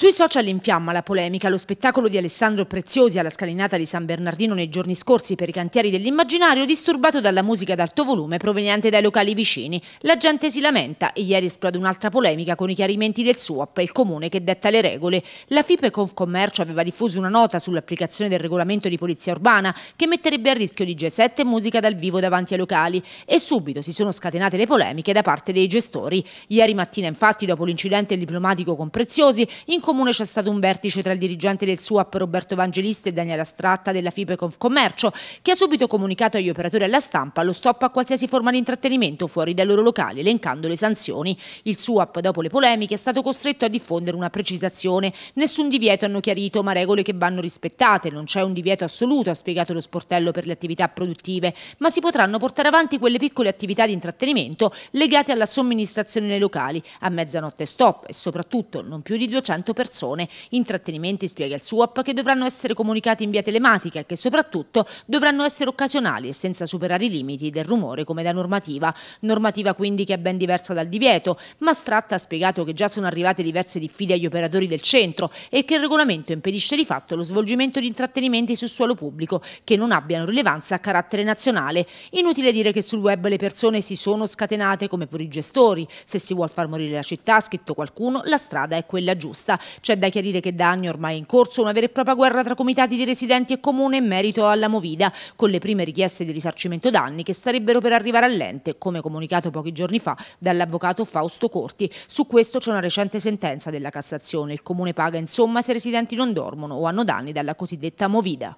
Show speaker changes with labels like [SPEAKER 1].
[SPEAKER 1] Sui social infiamma la polemica. Lo spettacolo di Alessandro Preziosi alla scalinata di San Bernardino nei giorni scorsi per i cantieri dell'immaginario, disturbato dalla musica ad alto volume proveniente dai locali vicini. La gente si lamenta e ieri esplode un'altra polemica con i chiarimenti del SUAP, il comune che detta le regole. La FIP e Confcommercio aveva diffuso una nota sull'applicazione del regolamento di polizia urbana che metterebbe a rischio di G7 e musica dal vivo davanti ai locali e subito si sono scatenate le polemiche da parte dei gestori. Ieri mattina infatti, dopo l'incidente diplomatico con Preziosi, in comune c'è stato un vertice tra il dirigente del SUAP Roberto Evangelista e Daniela Stratta della FIPE Commercio, che ha subito comunicato agli operatori e alla stampa lo stop a qualsiasi forma di intrattenimento fuori dai loro locali, elencando le sanzioni. Il SUAP, dopo le polemiche, è stato costretto a diffondere una precisazione. Nessun divieto hanno chiarito, ma regole che vanno rispettate. Non c'è un divieto assoluto, ha spiegato lo sportello per le attività produttive, ma si potranno portare avanti quelle piccole attività di intrattenimento legate alla somministrazione nei locali. A mezzanotte stop e soprattutto non più di 200 persone, intrattenimenti, spiega il SUAP, che dovranno essere comunicati in via telematica e che soprattutto dovranno essere occasionali e senza superare i limiti del rumore come da normativa. Normativa quindi che è ben diversa dal divieto, ma Stratta ha spiegato che già sono arrivate diverse diffide agli operatori del centro e che il regolamento impedisce di fatto lo svolgimento di intrattenimenti su suolo pubblico che non abbiano rilevanza a carattere nazionale. Inutile dire che sul web le persone si sono scatenate come pure i gestori. Se si vuol far morire la città, ha scritto qualcuno, la strada è quella giusta. C'è da chiarire che da anni ormai è in corso una vera e propria guerra tra comitati di residenti e comune in merito alla Movida, con le prime richieste di risarcimento danni che starebbero per arrivare all'ente, come comunicato pochi giorni fa dall'avvocato Fausto Corti. Su questo c'è una recente sentenza della Cassazione. Il comune paga insomma se i residenti non dormono o hanno danni dalla cosiddetta Movida.